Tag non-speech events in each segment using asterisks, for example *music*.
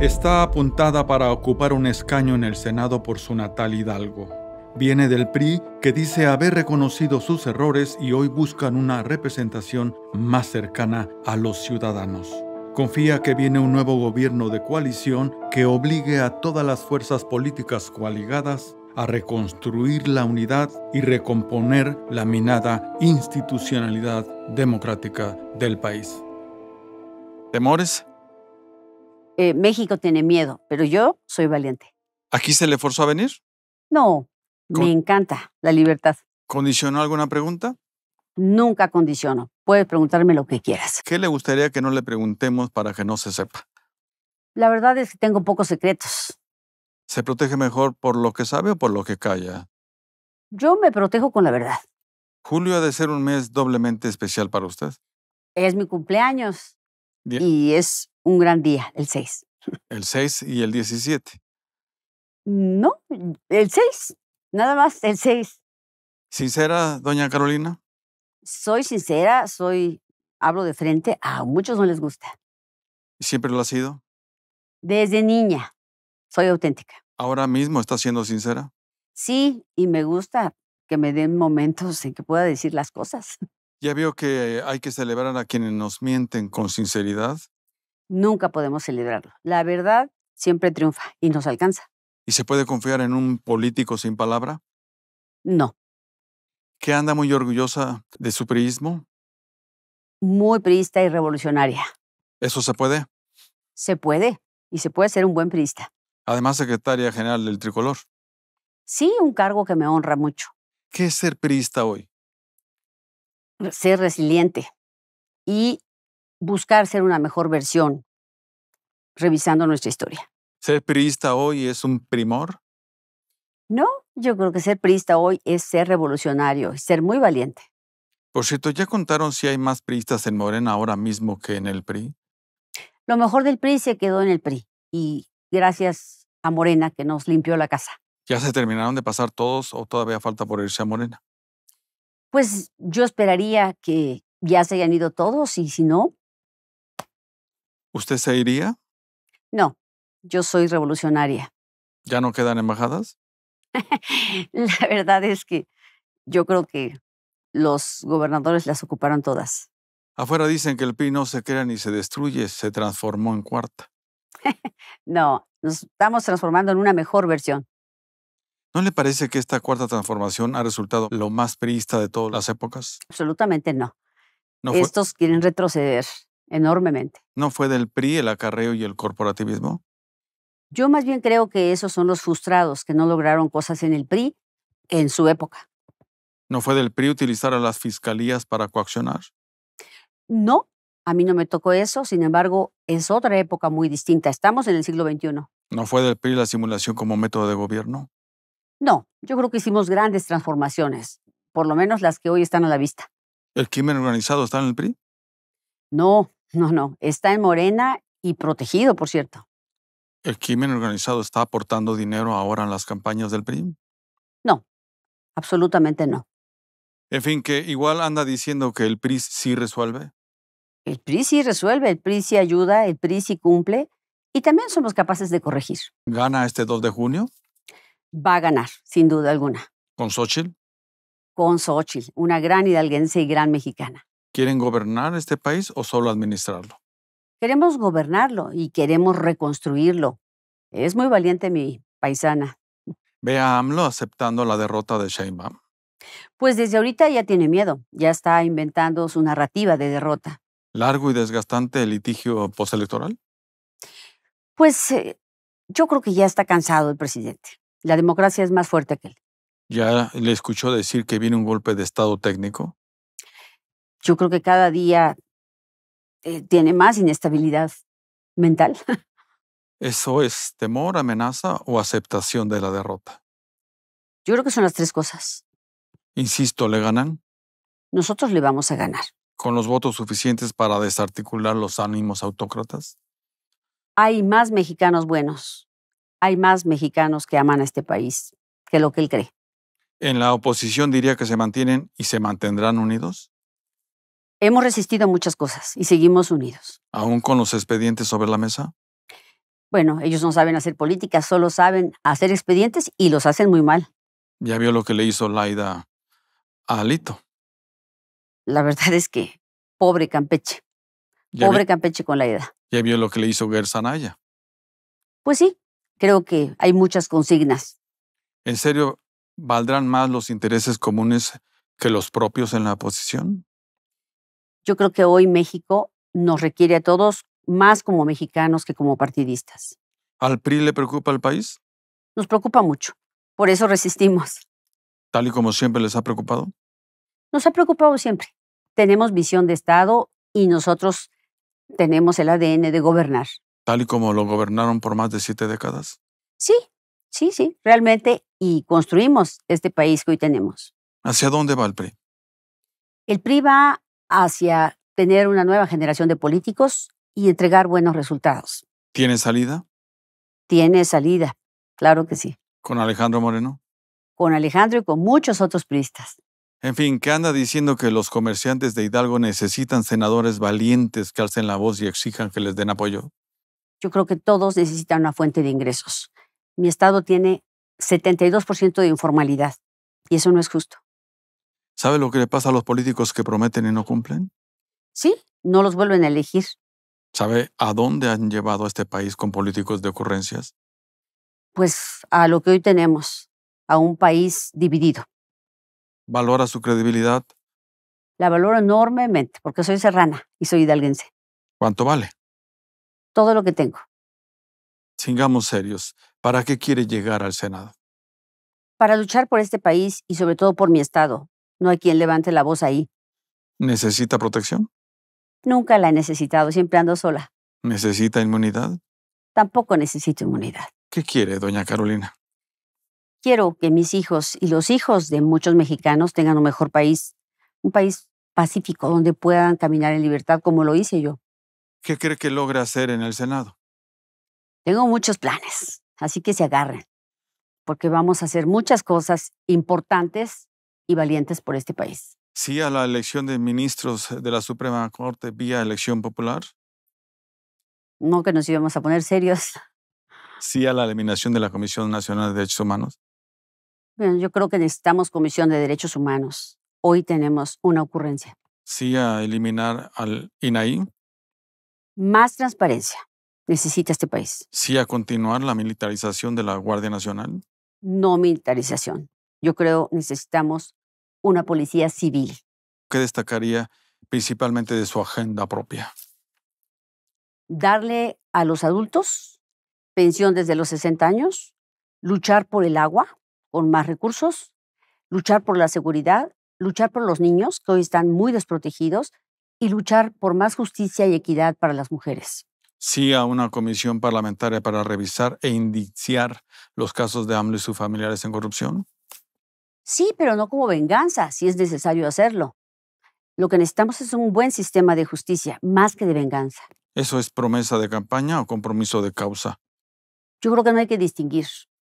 Está apuntada para ocupar un escaño en el Senado por su natal Hidalgo. Viene del PRI, que dice haber reconocido sus errores y hoy buscan una representación más cercana a los ciudadanos. Confía que viene un nuevo gobierno de coalición que obligue a todas las fuerzas políticas coaligadas a reconstruir la unidad y recomponer la minada institucionalidad democrática del país. ¿Temores? Eh, México tiene miedo, pero yo soy valiente. ¿Aquí se le forzó a venir? No, me encanta la libertad. ¿Condicionó alguna pregunta? Nunca condiciono. Puedes preguntarme lo que quieras. ¿Qué le gustaría que no le preguntemos para que no se sepa? La verdad es que tengo pocos secretos. ¿Se protege mejor por lo que sabe o por lo que calla? Yo me protejo con la verdad. Julio ha de ser un mes doblemente especial para usted. Es mi cumpleaños. Y es un gran día, el 6. El 6 y el 17. No, el 6, nada más el 6. ¿Sincera, doña Carolina? Soy sincera, soy, hablo de frente, a muchos no les gusta. siempre lo ha sido? Desde niña, soy auténtica. ¿Ahora mismo está siendo sincera? Sí, y me gusta que me den momentos en que pueda decir las cosas. *laughs* Ya veo que hay que celebrar a quienes nos mienten con sinceridad. Nunca podemos celebrarlo. La verdad siempre triunfa y nos alcanza. ¿Y se puede confiar en un político sin palabra? No. ¿Qué anda muy orgullosa de su priismo? Muy priista y revolucionaria. ¿Eso se puede? Se puede, y se puede ser un buen priista. Además, secretaria general del Tricolor. Sí, un cargo que me honra mucho. ¿Qué es ser priista hoy? ser resiliente y buscar ser una mejor versión revisando nuestra historia. ¿Ser priista hoy es un primor? No, yo creo que ser priista hoy es ser revolucionario, ser muy valiente. Por cierto, ¿ya contaron si hay más priistas en Morena ahora mismo que en el PRI? Lo mejor del PRI se quedó en el PRI y gracias a Morena que nos limpió la casa. ¿Ya se terminaron de pasar todos o todavía falta por irse a Morena? Pues yo esperaría que ya se hayan ido todos y si no... ¿Usted se iría? No, yo soy revolucionaria. ¿Ya no quedan embajadas? *laughs* la verdad es que yo creo que los gobernadores las ocuparon todas. Afuera dicen que el Pino no se crea ni se destruye, se transformó en cuarta. *laughs* no, nos estamos transformando en una mejor versión. ¿No le parece que esta cuarta transformación ha resultado lo más priista de todas las épocas? Absolutamente no. Estos quieren retroceder enormemente. ¿No fue del PRI el acarreo y el corporativismo? Yo más bien creo que esos son los frustrados que no lograron cosas en el PRI en su época. ¿No fue del PRI utilizar a las fiscalías para coaccionar? No, a mí no me tocó eso, sin embargo, es otra época muy distinta. Estamos en el siglo XXI. ¿No fue del PRI la simulación como método de gobierno? No, yo creo que hicimos grandes transformaciones, por lo menos las que hoy están a la vista. ¿El crimen organizado está en el PRI? No, no, no. Está en Morena y protegido, por cierto. ¿El crimen organizado está aportando dinero ahora en las campañas del PRI? No, absolutamente no. En fin, que igual anda diciendo que el PRI sí resuelve. El PRI sí resuelve, el PRI sí ayuda, el PRI sí cumple y también somos capaces de corregir. ¿Gana este 2 de junio? va a ganar, sin duda alguna. ¿Con Xochitl? Con Xochitl, una gran hidalguense y gran mexicana. ¿Quieren gobernar este país o solo administrarlo? Queremos gobernarlo y queremos reconstruirlo. Es muy valiente mi paisana. ¿Ve a AMLO aceptando la derrota de Sheinbaum? Pues desde ahorita ya tiene miedo, ya está inventando su narrativa de derrota. ¿Largo y desgastante el litigio postelectoral? Pues eh, yo creo que ya está cansado el presidente. La democracia es más fuerte que él. ¿Ya le escuchó decir que viene un golpe de Estado técnico? Yo creo que cada día eh, tiene más inestabilidad mental. *laughs* ¿Eso es temor, amenaza o aceptación de la derrota? Yo creo que son las tres cosas. Insisto, ¿le ganan? Nosotros le vamos a ganar. ¿Con los votos suficientes para desarticular los ánimos autócratas? Hay más mexicanos buenos hay más mexicanos que aman a este país que lo que él cree. ¿En la oposición diría que se mantienen y se mantendrán unidos? Hemos resistido muchas cosas y seguimos unidos. ¿Aún con los expedientes sobre la mesa? Bueno, ellos no saben hacer política, solo saben hacer expedientes y los hacen muy mal. Ya vio lo que le hizo Laida a Alito. La verdad es que pobre Campeche. pobre Campeche con Laida. Ya vio lo que le hizo Gersanaya. Pues sí, creo que hay muchas consignas. ¿En serio valdrán más los intereses comunes que los propios en la oposición? Yo creo que hoy México nos requiere a todos más como mexicanos que como partidistas. ¿Al PRI le preocupa el país? Nos preocupa mucho. Por eso resistimos. ¿Tal y como siempre les ha preocupado? Nos ha preocupado siempre. Tenemos visión de Estado y nosotros tenemos el ADN de gobernar tal y como lo gobernaron por más de siete décadas? Sí, sí, sí, realmente, y construimos este país que hoy tenemos. ¿Hacia dónde va el PRI? El PRI va hacia tener una nueva generación de políticos y entregar buenos resultados. ¿Tiene salida? Tiene salida, claro que sí. ¿Con Alejandro Moreno? Con Alejandro y con muchos otros priistas. En fin, ¿qué anda diciendo que los comerciantes de Hidalgo necesitan senadores valientes que alcen la voz y exijan que les den apoyo? yo creo que todos necesitan una fuente de ingresos. Mi estado tiene 72% de informalidad y eso no es justo. ¿Sabe lo que le pasa a los políticos que prometen y no cumplen? Sí, no los vuelven a elegir. ¿Sabe a dónde han llevado a este país con políticos de ocurrencias? Pues a lo que hoy tenemos, a un país dividido. ¿Valora su credibilidad? La valoro enormemente porque soy serrana y soy hidalguense. ¿Cuánto vale? todo lo que tengo. Singamos serios. ¿Para qué quiere llegar al Senado? Para luchar por este país y sobre todo por mi Estado. No hay quien levante la voz ahí. ¿Necesita protección? Nunca la he necesitado, siempre ando sola. ¿Necesita inmunidad? Tampoco necesito inmunidad. ¿Qué quiere, doña Carolina? Quiero que mis hijos y los hijos de muchos mexicanos tengan un mejor país, un país pacífico donde puedan caminar en libertad como lo hice yo. ¿Qué cree que logra hacer en el Senado? Tengo muchos planes, así que se agarren, porque vamos a hacer muchas cosas importantes y valientes por este país. ¿Sí a la elección de ministros de la Suprema Corte vía elección popular? No, que nos íbamos a poner serios. ¿Sí a la eliminación de la Comisión Nacional de Derechos Humanos? Bueno, yo creo que necesitamos Comisión de Derechos Humanos. Hoy tenemos una ocurrencia. ¿Sí a eliminar al INAI? más transparencia necesita este país. Sí, a continuar la militarización de la Guardia Nacional. No militarización. Yo creo necesitamos una policía civil. ¿Qué destacaría principalmente de su agenda propia? Darle a los adultos pensión desde los 60 años, luchar por el agua con más recursos, luchar por la seguridad, luchar por los niños que hoy están muy desprotegidos, y luchar por más justicia y equidad para las mujeres. Sí a una comisión parlamentaria para revisar e indiciar los casos de AMLO y sus familiares en corrupción. Sí, pero no como venganza, si es necesario hacerlo. Lo que necesitamos es un buen sistema de justicia, más que de venganza. ¿Eso es promesa de campaña o compromiso de causa? Yo creo que no hay que distinguir,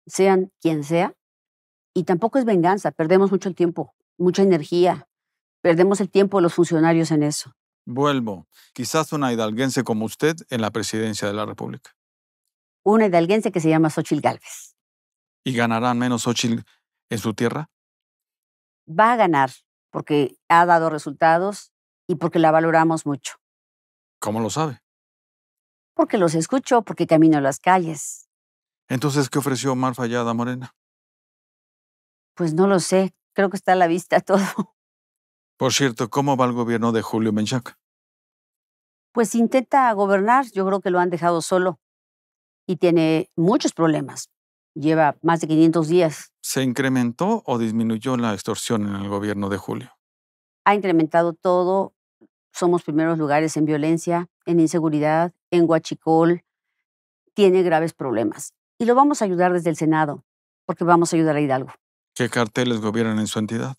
sean quien sea, y tampoco es venganza, perdemos mucho tiempo, mucha energía, Perdemos el tiempo de los funcionarios en eso. Vuelvo. Quizás una hidalguense como usted en la presidencia de la República. Una hidalguense que se llama Xochil Gálvez. ¿Y ganarán menos Xochil en su tierra? Va a ganar, porque ha dado resultados y porque la valoramos mucho. ¿Cómo lo sabe? Porque los escucho, porque camino a las calles. Entonces, ¿qué ofreció Mar Fallada Morena? Pues no lo sé, creo que está a la vista *laughs* todo. Por cierto, ¿cómo va el gobierno de Julio Menchaca? Pues intenta gobernar, yo creo que lo han dejado solo y tiene muchos problemas. Lleva más de 500 días. ¿Se incrementó o disminuyó la extorsión en el gobierno de Julio? Ha incrementado todo. Somos primeros lugares en violencia, en inseguridad, en Huachicol. Tiene graves problemas. Y lo vamos a ayudar desde el Senado, porque vamos a ayudar a Hidalgo. ¿Qué carteles gobiernan en su entidad?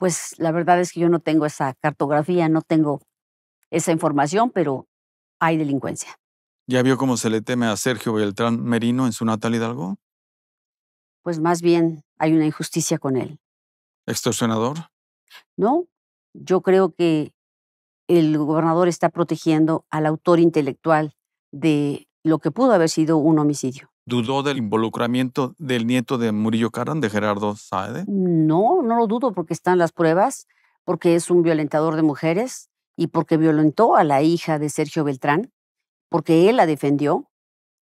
pues la verdad es que yo no tengo esa cartografía, no tengo esa información, pero hay delincuencia. ¿Ya vio cómo se le teme a Sergio Beltrán Merino en su natal Hidalgo? Pues más bien hay una injusticia con él. ¿Extorsionador? No, yo creo que el gobernador está protegiendo al autor intelectual de lo que pudo haber sido un homicidio. ¿Dudó del involucramiento del nieto de Murillo Caran, de Gerardo Saede? No, no lo dudo porque están las pruebas, porque es un violentador de mujeres y porque violentó a la hija de Sergio Beltrán, porque él la defendió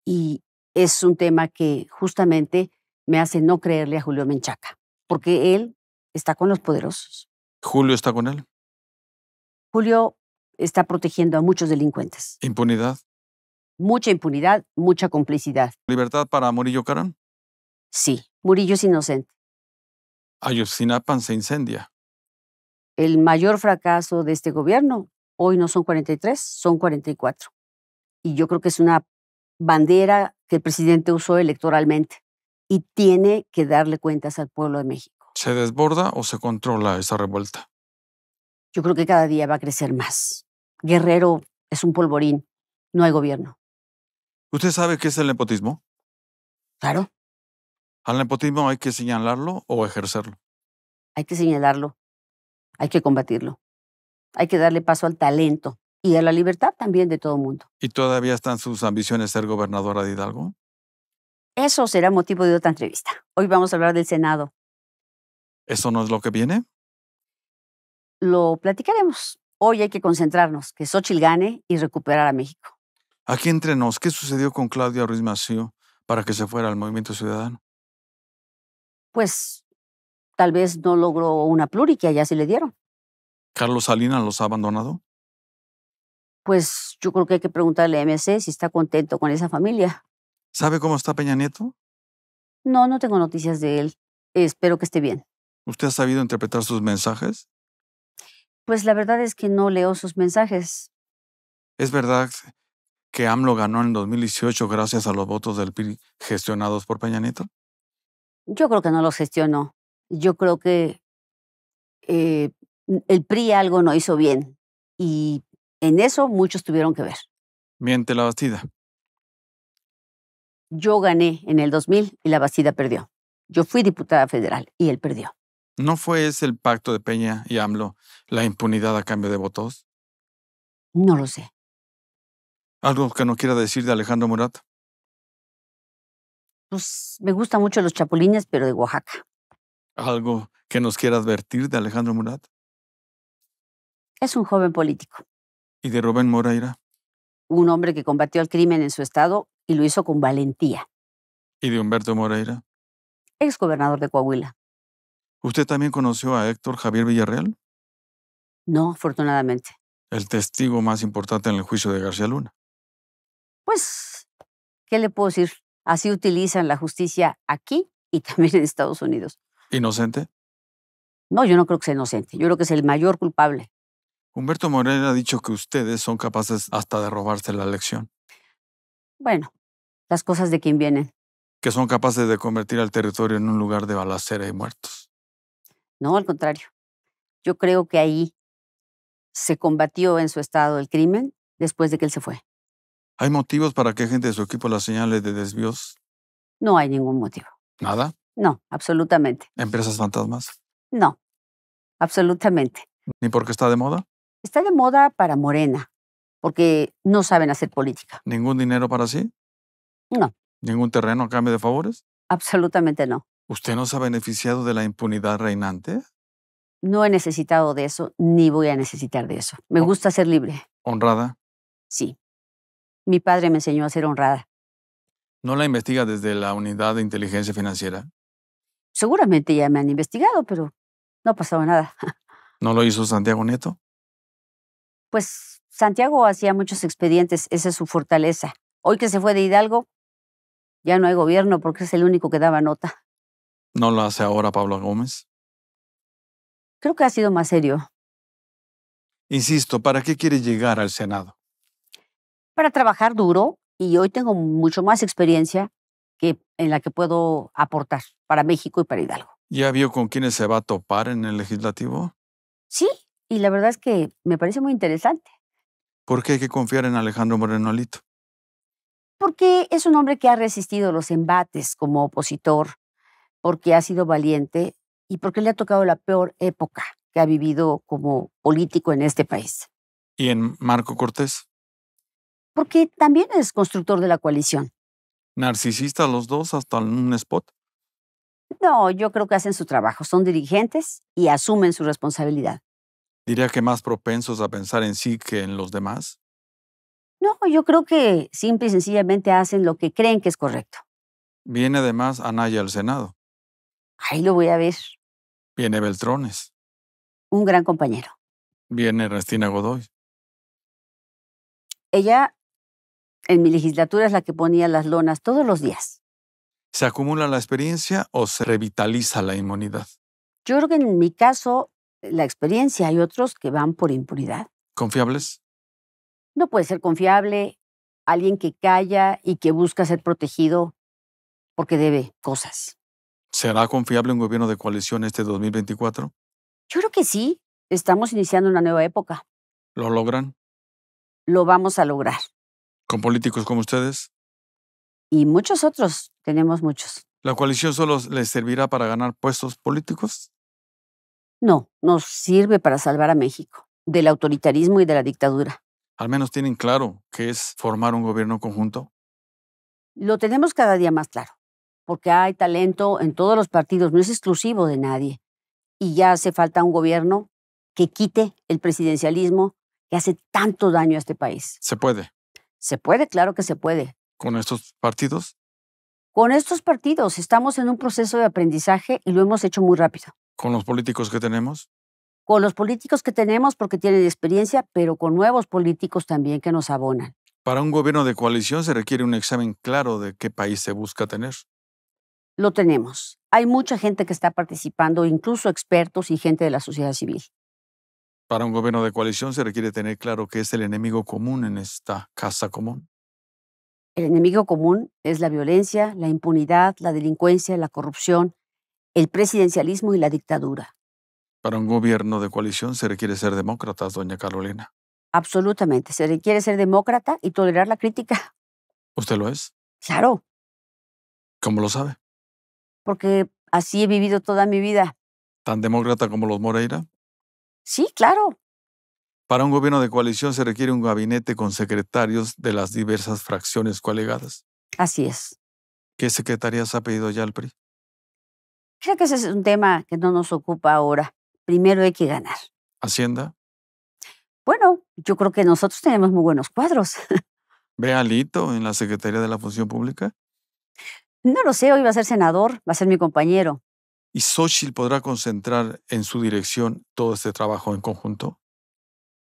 y es un tema que justamente me hace no creerle a Julio Menchaca, porque él está con los poderosos. ¿Julio está con él? Julio está protegiendo a muchos delincuentes. ¿Impunidad? mucha impunidad, mucha complicidad. ¿Libertad para Murillo Carán? Sí, Murillo es inocente. Ayotzinapa se incendia. El mayor fracaso de este gobierno, hoy no son 43, son 44. Y yo creo que es una bandera que el presidente usó electoralmente y tiene que darle cuentas al pueblo de México. ¿Se desborda o se controla esa revuelta? Yo creo que cada día va a crecer más. Guerrero es un polvorín, no hay gobierno. ¿Usted sabe qué es el nepotismo? Claro. ¿Al nepotismo hay que señalarlo o ejercerlo? Hay que señalarlo, hay que combatirlo, hay que darle paso al talento y a la libertad también de todo mundo. ¿Y todavía están sus ambiciones ser gobernadora de Hidalgo? Eso será motivo de otra entrevista. Hoy vamos a hablar del Senado. ¿Eso no es lo que viene? Lo platicaremos. Hoy hay que concentrarnos, que Xochitl gane y recuperar a México. Aquí entre nos, ¿qué sucedió con Claudia Ruiz Mació para que se fuera al Movimiento Ciudadano? Pues tal vez no logró una pluri que allá se le dieron. ¿Carlos Salinas los ha abandonado? Pues yo creo que hay que preguntarle a MC si está contento con esa familia. ¿Sabe cómo está Peña Nieto? No, no tengo noticias de él. Espero que esté bien. ¿Usted ha sabido interpretar sus mensajes? Pues la verdad es que no leo sus mensajes. ¿Es verdad que AMLO ganó en 2018 gracias a los votos del PRI gestionados por Peña Nieto? Yo creo que no los gestionó. Yo creo que eh, el PRI algo no hizo bien y en eso muchos tuvieron que ver. Miente la Bastida. Yo gané en el 2000 y la Bastida perdió. Yo fui diputada federal y él perdió. ¿No fue ese el pacto de Peña y AMLO la impunidad a cambio de votos? No lo sé. ¿Algo que no quiera decir de Alejandro Murat? Pues me gustan mucho los chapulines, pero de Oaxaca. ¿Algo que nos quiera advertir de Alejandro Murat? Es un joven político. ¿Y de Robén Moreira? Un hombre que combatió el crimen en su estado y lo hizo con valentía. ¿Y de Humberto Moreira? Exgobernador de Coahuila. ¿Usted también conoció a Héctor Javier Villarreal? No, afortunadamente. El testigo más importante en el juicio de García Luna pues, ¿qué le puedo decir? Así utilizan la justicia aquí y *laughs* también en Estados Unidos. ¿Inocente? No, yo no creo que sea inocente. Yo creo que es el mayor culpable. Humberto Moreno ha dicho que ustedes son capaces hasta de robarse la elección. Bueno, las cosas de quien vienen. Que son capaces de convertir al territorio en un lugar de balacera y muertos. No, al contrario. Yo creo que ahí se combatió en su estado el crimen después de que él se fue. ¿Hay motivos para que gente de su equipo las señale de desvíos? No hay ningún motivo. ¿Nada? No, absolutamente. ¿Empresas fantasmas? No, absolutamente. ¿Ni porque está de moda? Está de moda para Morena, porque no saben hacer política. ¿Ningún dinero para sí? No. ¿Ningún terreno a cambio de favores? Absolutamente no. ¿Usted no se ha beneficiado de la impunidad reinante? No he necesitado de eso, ni voy a necesitar de eso. Me gusta ser libre. ¿Honrada? Sí mi padre me enseñó a ser honrada. ¿No la investiga desde la unidad de inteligencia financiera? Seguramente ya me han investigado, pero no ha pasado nada. ¿No lo hizo Santiago Neto? Pues Santiago hacía muchos expedientes, esa es su fortaleza. Hoy que se fue de Hidalgo, ya no hay gobierno porque es el único que daba nota. ¿No lo hace ahora Pablo Gómez? Creo que ha sido más serio. Insisto, ¿para qué quiere llegar al Senado? para trabajar duro y hoy tengo mucho más experiencia que en la que puedo aportar para México y para Hidalgo. ¿Ya vio con quiénes se va a topar en el legislativo? Sí, y la verdad es que me parece muy interesante. ¿Por qué hay que confiar en Alejandro Moreno Alito? Porque es un hombre que ha resistido los embates como opositor, porque ha sido valiente y porque le ha tocado la peor época que ha vivido como político en este país. ¿Y en Marco Cortés? porque también es constructor de la coalición. ¿Narcisistas los dos hasta en un spot? No, yo creo que hacen su trabajo, son dirigentes y asumen su responsabilidad. Diría que más propensos a pensar en sí que en los demás. No, yo creo que simple y sencillamente hacen lo que creen que es correcto. Viene además Anaya al Senado. Ahí lo voy a ver. Viene Beltrones. Un gran compañero. Viene Restina Godoy. Ella en mi legislatura es la que ponía las lonas todos los días. ¿Se acumula la experiencia o se revitaliza la inmunidad? Yo creo que en mi caso, la experiencia, hay otros que van por impunidad. ¿Confiables? No puede ser confiable alguien que calla y que busca ser protegido porque debe cosas. ¿Será confiable un gobierno de coalición este 2024? Yo creo que sí. Estamos iniciando una nueva época. ¿Lo logran? Lo vamos a lograr. ¿Con políticos como ustedes? Y muchos otros, tenemos muchos. ¿La coalición solo les servirá para ganar puestos políticos? No, nos sirve para salvar a México del autoritarismo y de la dictadura. ¿Al menos tienen claro qué es formar un gobierno conjunto? Lo tenemos cada día más claro, porque hay talento en todos los partidos, no es exclusivo de nadie. Y ya hace falta un gobierno que quite el presidencialismo que hace tanto daño a este país. Se puede. Se puede, claro que se puede. ¿Con estos partidos? Con estos partidos estamos en un proceso de aprendizaje y lo hemos hecho muy rápido. ¿Con los políticos que tenemos? Con los políticos que tenemos porque tienen experiencia, pero con nuevos políticos también que nos abonan. Para un gobierno de coalición se requiere un examen claro de qué país se busca tener. Lo tenemos. Hay mucha gente que está participando, incluso expertos y gente de la sociedad civil. Para un gobierno de coalición se requiere tener claro que es el enemigo común en esta casa común. El enemigo común es la violencia, la impunidad, la delincuencia, la corrupción, el presidencialismo y la dictadura. Para un gobierno de coalición se requiere ser demócratas, doña Carolina. Absolutamente, se requiere ser demócrata y tolerar la crítica. ¿Usted lo es? Claro. ¿Cómo lo sabe? Porque así he vivido toda mi vida. ¿Tan demócrata como los Moreira? Sí, claro. Para un gobierno de coalición se requiere un gabinete con secretarios de las diversas fracciones colegadas. Así es. ¿Qué secretarías ha pedido ya el PRI? Creo que ese es un tema que no nos ocupa ahora. Primero hay que ganar. ¿Hacienda? Bueno, yo creo que nosotros tenemos muy buenos cuadros. *laughs* ¿Ve a Lito en la Secretaría de la Función Pública? No lo sé, hoy va a ser senador, va a ser mi compañero y Xochitl podrá concentrar en su dirección todo este trabajo en conjunto?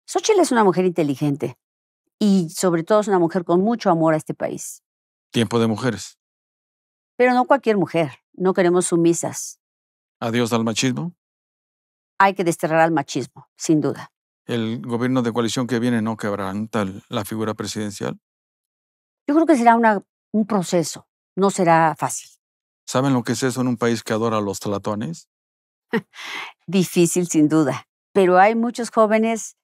Xochitl es una mujer inteligente y sobre todo es una mujer con mucho amor a este país. Tiempo de mujeres. Pero no cualquier mujer, no queremos sumisas. Adiós al machismo. Hay que desterrar al machismo, sin duda. ¿El gobierno de coalición que viene no tal la figura presidencial? Yo creo que será un proceso, no será fácil. ¿Saben lo que es eso en un país que adora a los tlatoanes? Difícil, sin duda. Pero hay muchos jóvenes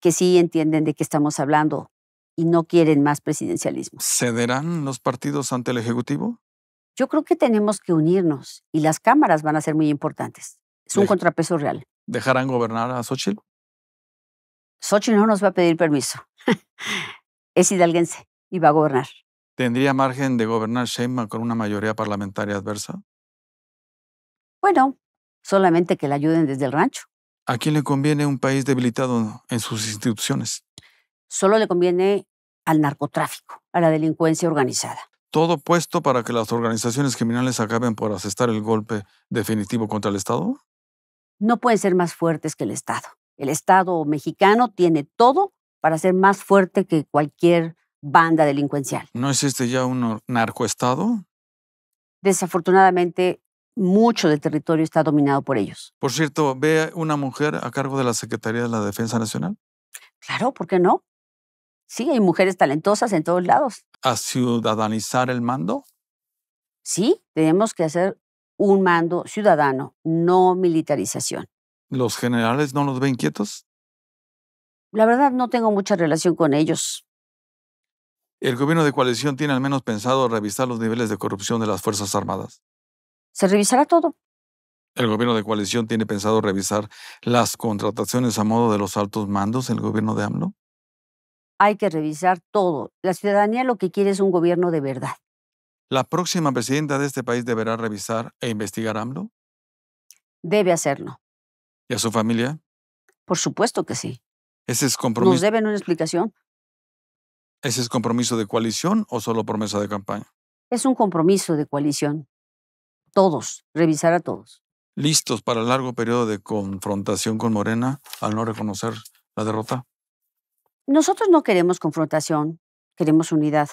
que sí entienden de qué estamos hablando y no quieren más presidencialismo. ¿Cederán los partidos ante el Ejecutivo? Yo creo que tenemos que unirnos y las cámaras van a ser muy importantes. Es un contrapeso real. ¿Dejarán gobernar a Xochitl? Xochitl no nos va a pedir permiso. *laughs* es hidalguense y va a gobernar. ¿Tendría margen de gobernar Sheinbaum con una mayoría parlamentaria adversa? Bueno, solamente que le ayuden desde el rancho. ¿A quién le conviene un país debilitado en sus instituciones? Solo le conviene al narcotráfico, a la delincuencia organizada. ¿Todo puesto para que las organizaciones criminales acaben por asestar el golpe definitivo contra el Estado? No pueden ser más fuertes que el Estado. El Estado mexicano tiene todo para ser más fuerte que cualquier banda delincuencial. ¿No existe ya un narcoestado? Desafortunadamente, mucho del territorio está dominado por ellos. Por cierto, ¿ve una mujer a cargo de la Secretaría de la Defensa Nacional? Claro, ¿por qué no? Sí, hay mujeres talentosas en todos lados. ¿A ciudadanizar el mando? Sí, tenemos que hacer un mando ciudadano, no militarización. ¿Los generales no los ven quietos? La verdad no tengo mucha relación con ellos el gobierno de coalición tiene al menos pensado revisar los niveles de corrupción de las Fuerzas Armadas. Se revisará todo. El gobierno de coalición tiene pensado revisar las contrataciones a modo de los altos mandos el gobierno de AMLO. Hay que revisar todo. La ciudadanía lo que quiere es un gobierno de verdad. ¿La próxima presidenta de este país deberá revisar e investigar AMLO? Debe hacerlo. ¿Y a su familia? Por supuesto que sí. Ese es compromiso. Nos deben una explicación. ¿Ese es compromiso de coalición o solo promesa de campaña? Es un compromiso de coalición. Todos, revisar a todos. ¿Listos para el largo periodo de confrontación con Morena al no reconocer la derrota? Nosotros no queremos confrontación, queremos unidad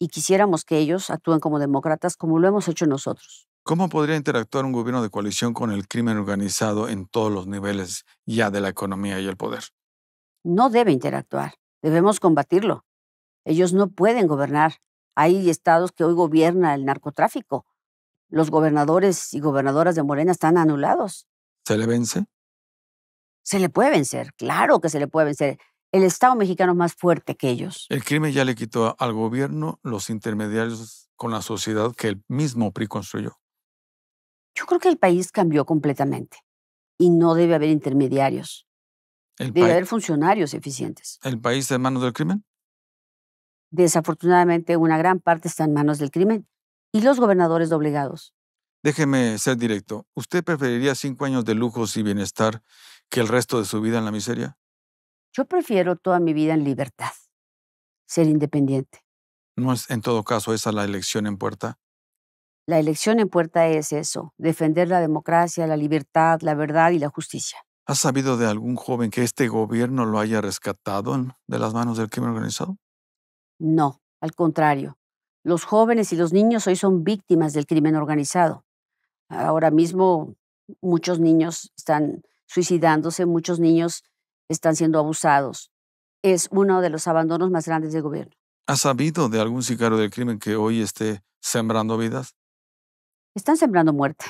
y quisiéramos que ellos actúen como demócratas como lo hemos hecho nosotros. ¿Cómo podría interactuar un gobierno de coalición con el crimen organizado en todos los niveles ya de la economía y el poder? No debe interactuar, debemos combatirlo. Ellos no pueden gobernar. Hay estados que hoy gobierna el narcotráfico. Los gobernadores y gobernadoras de Morena están anulados. ¿Se le vence? Se le puede vencer, claro que se le puede vencer. El Estado mexicano es más fuerte que ellos. El crimen ya le quitó al gobierno los intermediarios con la sociedad que el mismo PRI Yo creo que el país cambió completamente y no debe haber intermediarios. debe haber funcionarios eficientes. ¿El país de manos del crimen? Desafortunadamente, una gran parte está en manos del crimen y los gobernadores doblegados. Déjeme ser directo. ¿Usted preferiría cinco años de lujos y bienestar que el resto de su vida en la miseria? Yo prefiero toda mi vida en libertad, ser independiente. ¿No es en todo caso esa la elección en puerta? La elección en puerta es eso, defender la democracia, la libertad, la verdad y la justicia. ¿Has sabido de algún joven que este gobierno lo haya rescatado de las manos del crimen organizado? No, al contrario. Los jóvenes y los niños hoy son víctimas del crimen organizado. Ahora mismo muchos niños están suicidándose, muchos niños están siendo abusados. Es uno de los abandonos más grandes del gobierno. ¿Ha sabido de algún sicario del crimen que hoy esté sembrando vidas? Están sembrando muerte.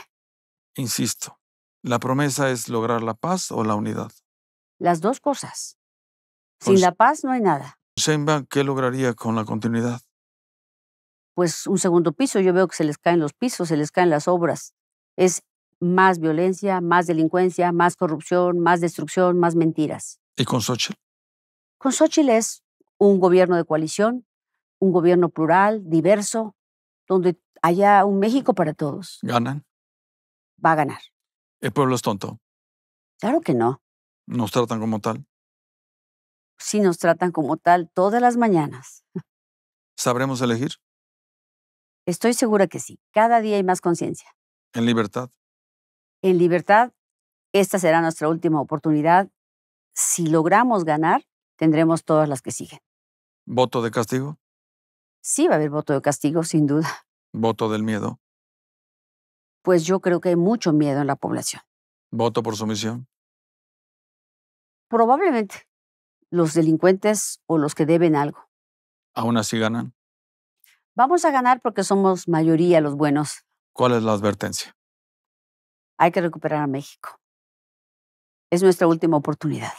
Insisto, ¿la promesa es lograr la paz o la unidad? Las dos cosas. Sin pues la paz no hay nada. Seinban, ¿qué lograría con la continuidad? Pues un segundo piso, yo veo que se les caen los pisos, se les caen las obras. Es más violencia, más delincuencia, más corrupción, más destrucción, más mentiras. ¿Y con Xochitl? Con Xochitl es un gobierno de coalición, un gobierno plural, diverso, donde haya un México para todos. ¿Ganan? Va a ganar. ¿El pueblo es tonto? Claro que no. ¿Nos tratan como tal? si nos tratan como tal todas las mañanas. *laughs* ¿Sabremos elegir? Estoy segura que sí. Cada día hay más conciencia. ¿En libertad? En libertad, esta será nuestra última oportunidad. Si logramos ganar, tendremos todas las que siguen. ¿Voto de castigo? Sí, va a haber voto de castigo, sin duda. *laughs* ¿Voto del miedo? Pues yo creo que hay mucho miedo en la población. ¿Voto por sumisión? Probablemente los delincuentes o los que deben algo. ¿Aún así ganan? Vamos a ganar porque somos mayoría los buenos. ¿Cuál es la advertencia? Hay que recuperar a México. Es nuestra última oportunidad.